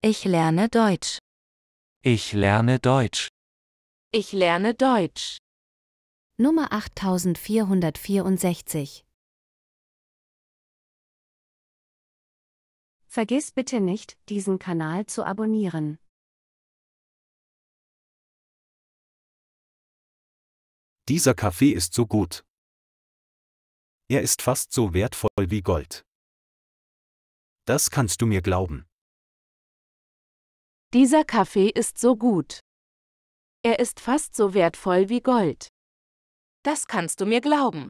Ich lerne Deutsch. Ich lerne Deutsch. Ich lerne Deutsch. Nummer 8464 Vergiss bitte nicht, diesen Kanal zu abonnieren. Dieser Kaffee ist so gut. Er ist fast so wertvoll wie Gold. Das kannst du mir glauben. Dieser Kaffee ist so gut. Er ist fast so wertvoll wie Gold. Das kannst du mir glauben.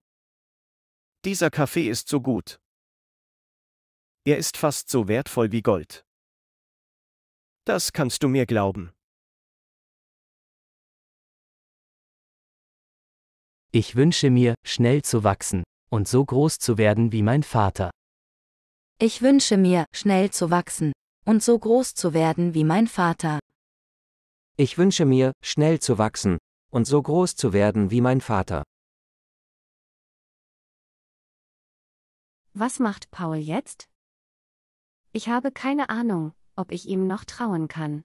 Dieser Kaffee ist so gut. Er ist fast so wertvoll wie Gold. Das kannst du mir glauben. Ich wünsche mir, schnell zu wachsen und so groß zu werden wie mein Vater. Ich wünsche mir, schnell zu wachsen und so groß zu werden wie mein Vater. Ich wünsche mir, schnell zu wachsen und so groß zu werden wie mein Vater. Was macht Paul jetzt? Ich habe keine Ahnung, ob ich ihm noch trauen kann.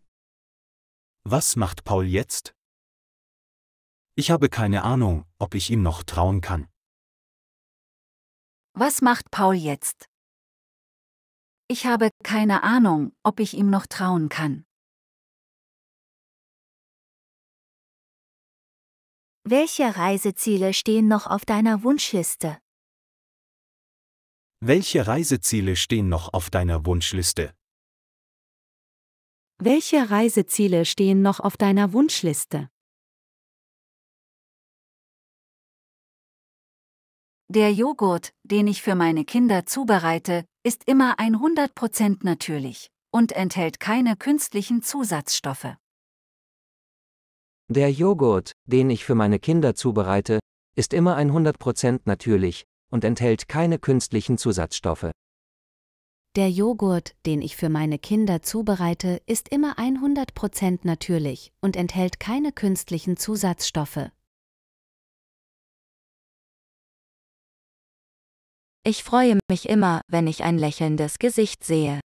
Was macht Paul jetzt? Ich habe keine Ahnung, ob ich ihm noch trauen kann. Was macht Paul jetzt? Ich habe keine Ahnung, ob ich ihm noch trauen kann. Welche Reiseziele stehen noch auf deiner Wunschliste? Welche Reiseziele stehen noch auf deiner Wunschliste? Welche Reiseziele stehen noch auf deiner Wunschliste? Der Joghurt, den ich für meine Kinder zubereite, ist immer 100% natürlich und enthält keine künstlichen Zusatzstoffe. Der Joghurt, den ich für meine Kinder zubereite, ist immer 100% natürlich und enthält keine künstlichen Zusatzstoffe. Der Joghurt, den ich für meine Kinder zubereite, ist immer 100% natürlich und enthält keine künstlichen Zusatzstoffe. Ich freue mich immer, wenn ich ein lächelndes Gesicht sehe.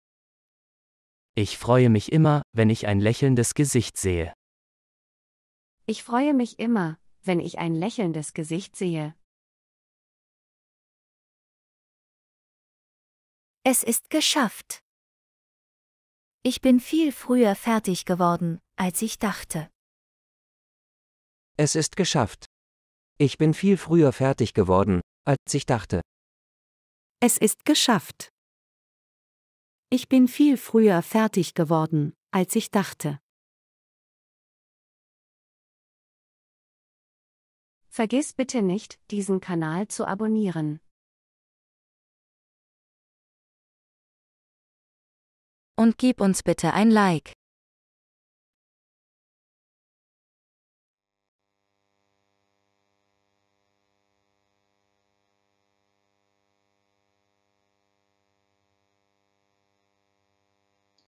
Ich freue mich immer, wenn ich ein lächelndes Gesicht sehe. Ich freue mich immer, wenn ich ein lächelndes Gesicht sehe. Es ist geschafft. Ich bin viel früher fertig geworden, als ich dachte. Es ist geschafft. Ich bin viel früher fertig geworden, als ich dachte. Es ist geschafft. Ich bin viel früher fertig geworden, als ich dachte. Vergiss bitte nicht, diesen Kanal zu abonnieren. Und gib uns bitte ein Like.